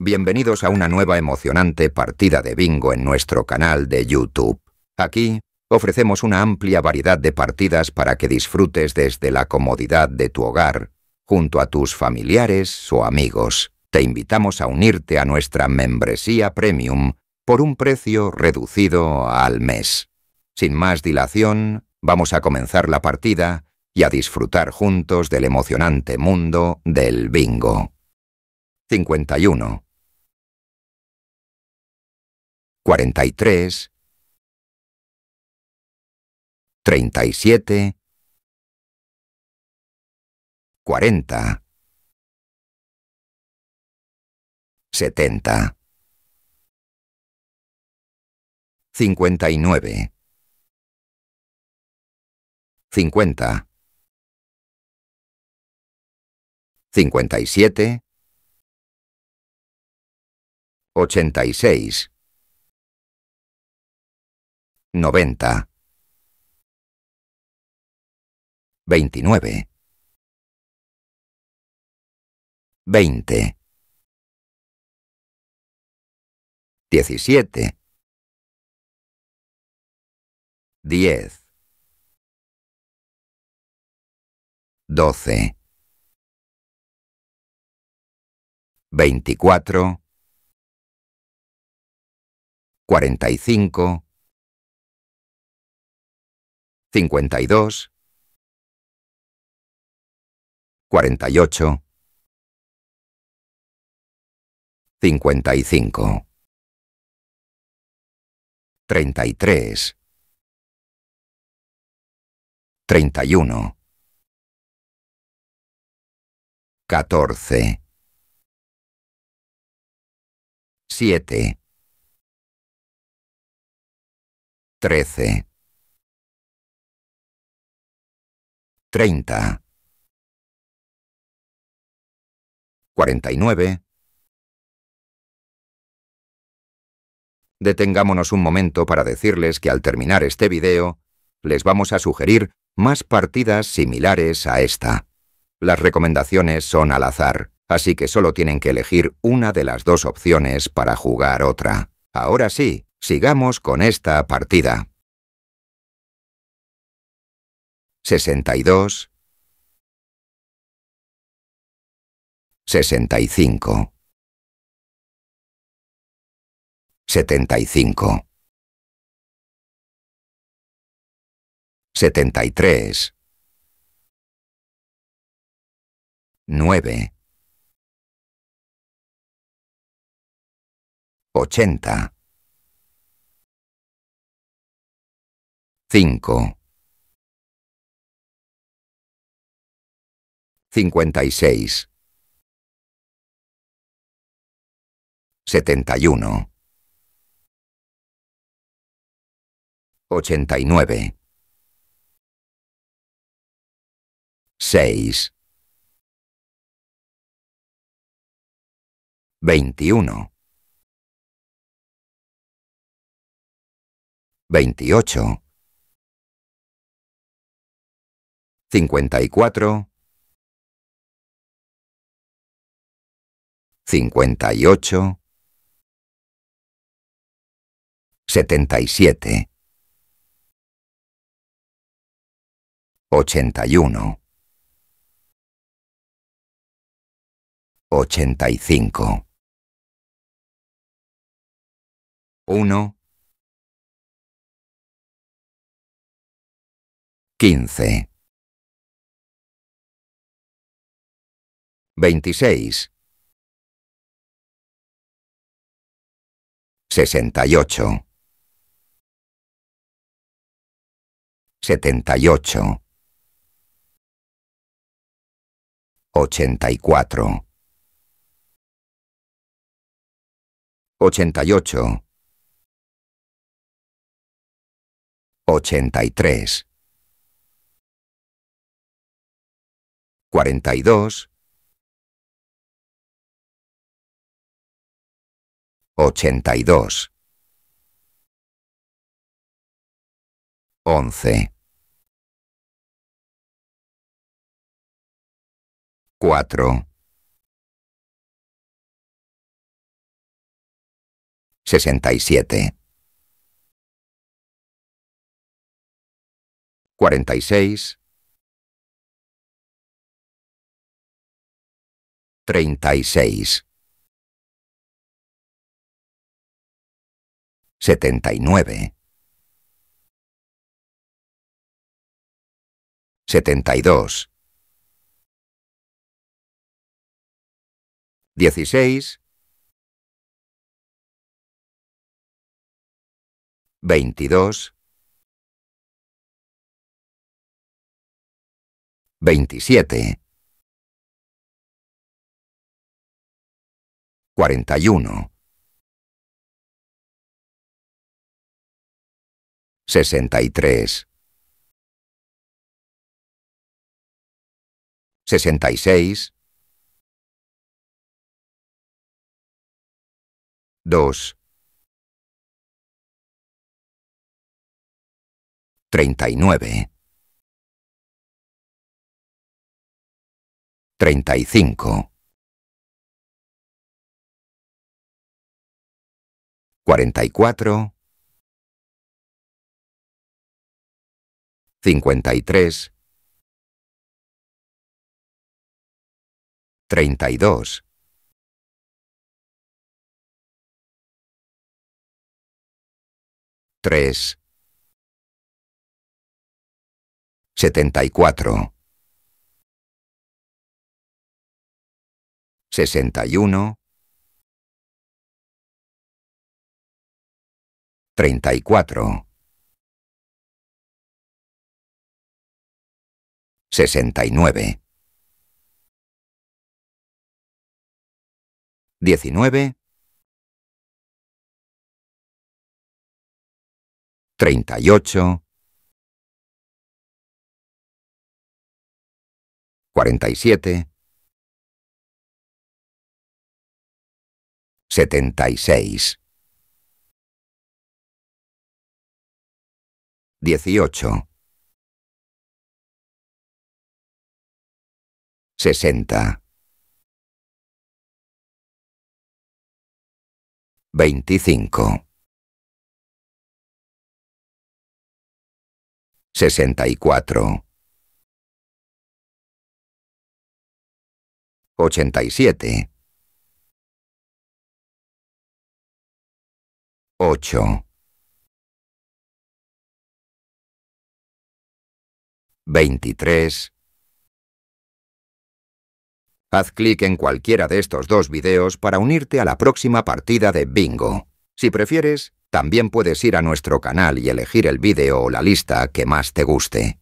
Bienvenidos a una nueva emocionante partida de bingo en nuestro canal de YouTube. Aquí, ofrecemos una amplia variedad de partidas para que disfrutes desde la comodidad de tu hogar, junto a tus familiares o amigos. Te invitamos a unirte a nuestra membresía premium por un precio reducido al mes. Sin más dilación, vamos a comenzar la partida y a disfrutar juntos del emocionante mundo del bingo. 51. 43, 37, 40, 70, 59, 50, 57, 86, 90 29 20 17 10 12 24 45 52, 48, 55, 33, 31, 14, 7, 13, 30, 49. Detengámonos un momento para decirles que al terminar este video, les vamos a sugerir más partidas similares a esta. Las recomendaciones son al azar, así que solo tienen que elegir una de las dos opciones para jugar otra. Ahora sí, sigamos con esta partida. 62, 65, 75, 73, 9, 80, 5, 56 71 89 6 21 28 54 58, 77, 81, 85, 1, 15, 26, 68 78 84 88 83 42 82 11 4 67 46 36 79 72 16 22 27 41 63 66 2 39 35 44 53, 32. 3. 74. 61. 34. 69. 19. 38. 47. 76. 18. sesenta veinticinco cuatro ochenta y siete ocho veintitrés Haz clic en cualquiera de estos dos videos para unirte a la próxima partida de Bingo. Si prefieres, también puedes ir a nuestro canal y elegir el vídeo o la lista que más te guste.